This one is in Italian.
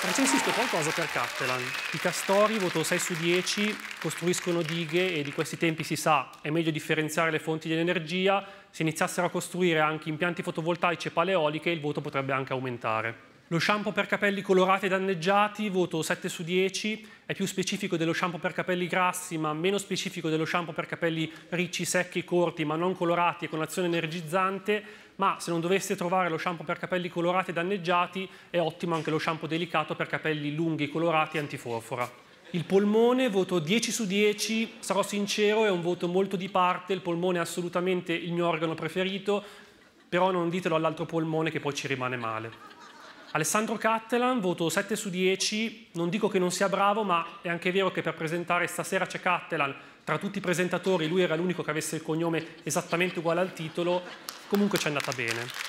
Recensisco qualcosa per Cattelan. I castori, voto 6 su 10, costruiscono dighe e di questi tempi si sa, è meglio differenziare le fonti dell'energia. Se iniziassero a costruire anche impianti fotovoltaici e paleoliche, il voto potrebbe anche aumentare. Lo shampoo per capelli colorati e danneggiati, voto 7 su 10, è più specifico dello shampoo per capelli grassi, ma meno specifico dello shampoo per capelli ricci, secchi, corti, ma non colorati e con azione energizzante, ma se non doveste trovare lo shampoo per capelli colorati e danneggiati, è ottimo anche lo shampoo delicato per capelli lunghi, colorati e antiforfora. Il polmone, voto 10 su 10, sarò sincero, è un voto molto di parte, il polmone è assolutamente il mio organo preferito, però non ditelo all'altro polmone che poi ci rimane male. Alessandro Cattelan, voto 7 su 10, non dico che non sia bravo, ma è anche vero che per presentare stasera c'è Cattelan, tra tutti i presentatori lui era l'unico che avesse il cognome esattamente uguale al titolo, comunque ci è andata bene.